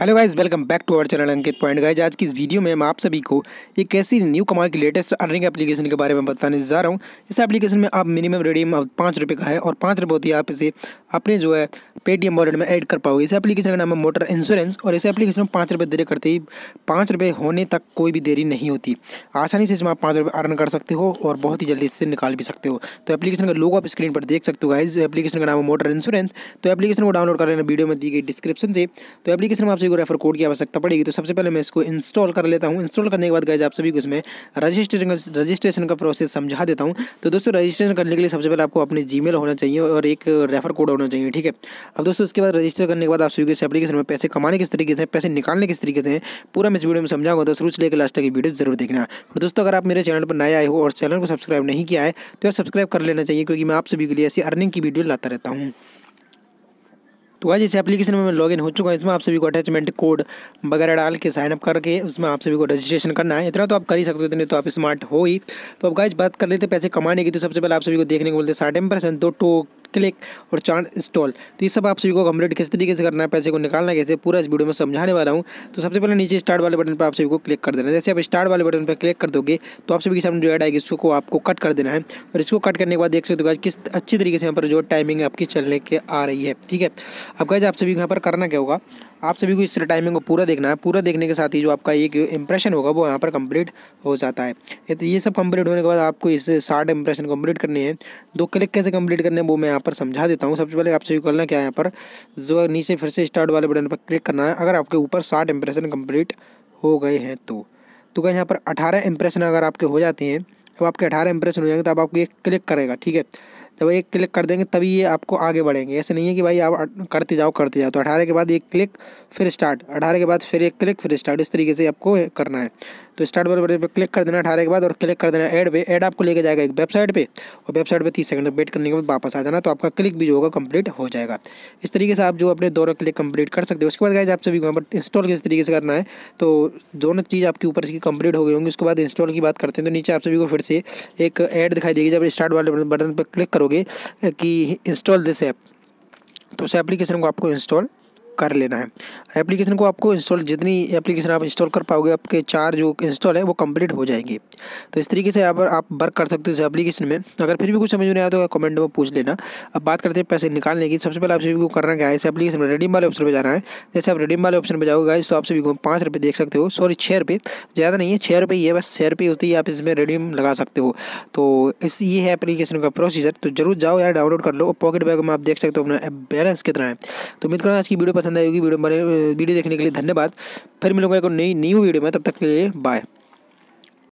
hello guys welcome back to our channel Ankit point guys आज की इस वीडियो में मैं आप सभी को एक ऐसी न्यू कमाल की लेटेस्ट अर्निंग एप्लीकेशन के बारे में बताने जा रहा हूँ इस एप्लीकेशन में आप मिनिमम रेडियम पाँच रुपये का है और पाँच रुपये होती है आप इसे अपने जो है पेटीएम वॉलेट में ऐड कर पाओगे इस एप्लीकेशन का नाम है मोटर इंश्योरेंस और इस एप्लीकेशन में पाँच रुपये देरी करते ही पाँच रुपये होने तक कोई भी देरी नहीं होती आसानी से इसमें आप पाँच रुपये अर्न कर सकते हो और बहुत ही जल्दी इससे निकाल भी सकते हो तो एप्लीकेशन का लोग आप स्क्रीन पर देख सकते हो इस एप्लीकेशन का नाम है मोटर इंश्योरेंस तो एप्लीकेशन को डाउनलोड कर लेना वीडियो में दी गई डिस्क्रिप्शन से तो एप्लीकेशन में आप सभी को रेफर कोड की आवश्यकता पड़ेगी तो सबसे पहले मैं इसको इंस्टॉल कर लेता हूँ इंस्टॉल करने के बाद गाइज आप सभी को इसमें रजिस्ट्रेशन रजिस्ट्रेशन का प्रोसेस समझा देता हूँ तो दोस्तों रजिस्ट्रेशन करने के लिए सबसे पहले आपको अपने जी होना चाहिए और एक रेफर कोड हो जाएंगे ठीक है अब दोस्तों उसके बाद रजिस्टर करने के बाद आप स्विगी से एप्लीकेशन में पैसे कमाने किस तरीके से पैसे निकालने किस तरीके से पूरा मैं इस वीडियो में समझाऊंगा तो शुरू से लेकर लास्ट तक की वीडियो जरूर देखना और दोस्तों अगर आप मेरे चैनल पर नए आए हो और चैनल को सब्सक्राइब नहीं किया है तो यार सब्सक्राइब कर लेना चाहिए क्योंकि मैं आप सभी के लिए ऐसी अर्निंग की वीडियो लाता रहता हूँ तो आज इस एप्लीकेशन में मैं लॉगिन हो चुका हूँ इसमें आप सभी को अटैचमेंट कोड वगैरह डाल के साइनअप करके उसमें आप सभी को रजिस्ट्रेशन करना है इतना तो आप कर ही सकते हो इतने तो आप स्मार्ट हो ही तो अब गाइज बात कर लेते हैं पैसे कमाने की तो सबसे पहले आप सभी को देखने को मिलते हैं साढ़े परसेंट दो टोक क्लिक और चार्ट इंस्टॉल तो ये सब आप सभी को कंप्लीट किस तरीके से करना है पैसे को निकालना कैसे पूरा इस वीडियो में समझाने वाला हूँ तो सबसे पहले नीचे स्टार्ट वाले बटन पर आप सभी को क्लिक कर देना जैसे आप स्टार्ट वाले बटन पर क्लिक कर दोगे तो आप सभी के सामने जो एड आएगी इसको आपको कट कर देना है और इसको कट करने के बाद देख सकते हो किस अच्छी तरीके से यहाँ पर जो टाइमिंग आपकी चलने के आ रही है ठीक है अब गाइज आप सभी यहाँ पर करना क्या होगा आप सभी को इस टाइमिंग को पूरा देखना है पूरा देखने के साथ ही जो आपका एक इंप्रेशन होगा वो यहाँ पर कंप्लीट हो जाता है तो ये सब कंप्लीट होने के बाद आपको इस साठ इंप्रेशन कंप्लीट करनी है दो क्लिक कैसे कंप्लीट करने हैं वो मैं यहाँ पर समझा देता हूँ सबसे पहले आप सभी को करना क्या है यहाँ पर जो नीचे फिर से स्टार्ट वाले बटन पर क्लिक करना है अगर आपके ऊपर साठ इंप्रेशन कम्प्लीट हो गए हैं तो तो क्या यहाँ पर अठारह इंप्रेशन अगर आपके हो जाते हैं तो आपके अठारह इंप्रेशन हो जाएंगे तो आपको एक क्लिक करेगा ठीक है जब एक क्लिक कर देंगे तभी ये आपको आगे बढ़ेंगे ऐसे नहीं है कि भाई आप करते जाओ करते जाओ तो अठारह के बाद एक क्लिक फिर स्टार्ट अठारह के बाद फिर एक क्लिक फिर स्टार्ट इस तरीके से आपको करना है तो स्टार्ट बटन पर क्लिक कर देना अठारह के बाद और क्लिक कर देना ऐड पे ऐड आपको लेके जाएगा एक वेबसाइट पे और वेबसाइट पे तीस सेकंड वेट करने के बाद वापस आ जाना तो आपका क्लिक भी जो होगा कंप्लीट हो जाएगा इस तरीके से आप जो अपने दोनों क्लिक कंप्लीट कर सकते हो उसके बाद गाइज आप सभी को पर इंस्टॉल किस तरीके से करना है तो दोनों चीज़ आपके ऊपर इसकी कंप्लीट हो गई होंगी उसके बाद इंस्टॉल की बात करते हैं तो नीचे आप सभी को फिर से एक ऐड दिखाई देगी जब स्टार्ट वाले बटन पर क्लिक करोगे दोगे कि इंस्टॉल दिस ऐप तो उस एप्लीकेशन को आपको इंस्टॉल कर लेना है एप्लीकेशन को आपको इंस्टॉल जितनी एप्लीकेशन आप इंस्टॉल कर पाओगे आपके चार जो इंस्टॉल है वो कंप्लीट हो जाएंगे तो इस तरीके से आप आप वर्क कर सकते हो इस एप्लीकेशन में अगर फिर भी कुछ समझ में नहीं आया तो कमेंट में पूछ लेना अब बात करते हैं पैसे निकालने की सबसे पहले आप सभी को करना क्या है इस एप्लीकेशन में रेडीम वाले ऑप्शन पर जाना है जैसे आप रेडीम वाले ऑप्शन पर जाओगे तो आप सभी को पाँच रुपये देख सकते हो सॉरी छः रुपये ज़्यादा नहीं है छः रुपये ही है बस छः रुपये होती है आप इसमें रेडीम लगा सकते हो तो इस ये है एप्लीकेशन का प्रोसीजर तो जरूर जाओ यार डाउनलोड कर लो पॉकेट बैग में आप देख सकते हो अपना बैलेंस कितना है तो उम्मीद करो आज की वीडियो पसंद पसंद आई होगी वीडियो बने वीडियो देखने के लिए धन्यवाद फिर मिलूंगा एक नई न्यू वीडियो में तब तक के लिए बाय